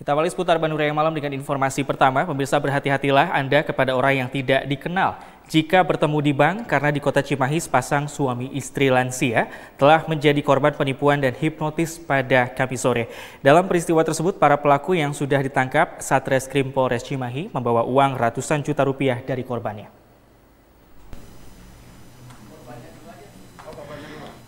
Kita awali seputar Bandung Raya Malam dengan informasi pertama, pemirsa berhati-hatilah Anda kepada orang yang tidak dikenal jika bertemu di bank karena di kota Cimahi sepasang suami istri lansia telah menjadi korban penipuan dan hipnotis pada Kamis sore. Dalam peristiwa tersebut, para pelaku yang sudah ditangkap Satreskrim Polres Cimahi membawa uang ratusan juta rupiah dari korbannya.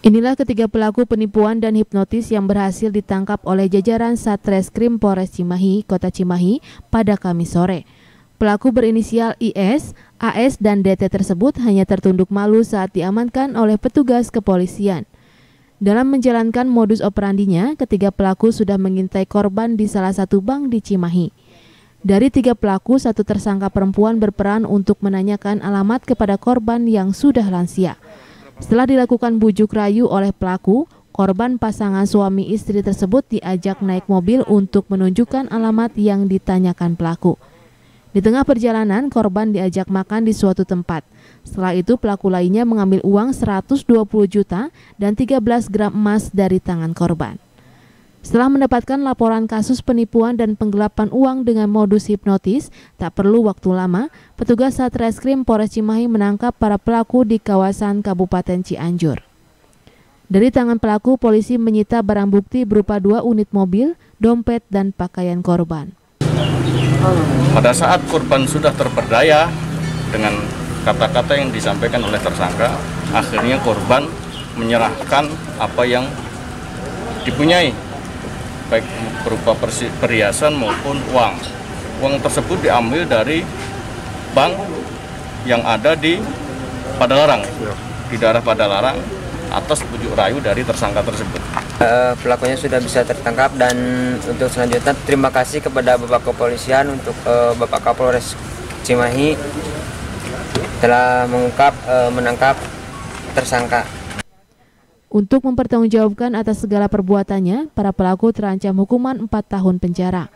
Inilah ketiga pelaku penipuan dan hipnotis yang berhasil ditangkap oleh jajaran Satreskrim Polres Cimahi, Kota Cimahi pada Kamis sore. Pelaku berinisial IS, AS, dan DT tersebut hanya tertunduk malu saat diamankan oleh petugas kepolisian. Dalam menjalankan modus operandinya, ketiga pelaku sudah mengintai korban di salah satu bank di Cimahi. Dari tiga pelaku, satu tersangka perempuan berperan untuk menanyakan alamat kepada korban yang sudah lansia. Setelah dilakukan bujuk rayu oleh pelaku, korban pasangan suami istri tersebut diajak naik mobil untuk menunjukkan alamat yang ditanyakan pelaku. Di tengah perjalanan, korban diajak makan di suatu tempat. Setelah itu, pelaku lainnya mengambil uang 120 juta dan 13 gram emas dari tangan korban. Setelah mendapatkan laporan kasus penipuan dan penggelapan uang dengan modus hipnotis, tak perlu waktu lama, petugas Satreskrim Polres Cimahi menangkap para pelaku di kawasan Kabupaten Cianjur. Dari tangan pelaku, polisi menyita barang bukti berupa dua unit mobil, dompet, dan pakaian korban. Pada saat korban sudah terperdaya dengan kata-kata yang disampaikan oleh tersangka, akhirnya korban menyerahkan apa yang dipunyai baik berupa perhiasan maupun uang. Uang tersebut diambil dari bank yang ada di Padalarang, ya. di daerah Padalarang atas bujuk rayu dari tersangka tersebut. Eh, pelakunya sudah bisa tertangkap dan untuk selanjutnya terima kasih kepada Bapak Kepolisian untuk eh, Bapak Kapolres Cimahi telah mengungkap eh, menangkap tersangka. Untuk mempertanggungjawabkan atas segala perbuatannya, para pelaku terancam hukuman 4 tahun penjara.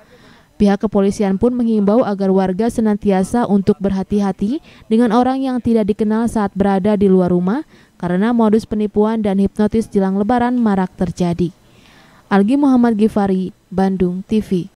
Pihak kepolisian pun mengimbau agar warga senantiasa untuk berhati-hati dengan orang yang tidak dikenal saat berada di luar rumah karena modus penipuan dan hipnotis jelang lebaran marak terjadi. Algi Muhammad Gifari, Bandung TV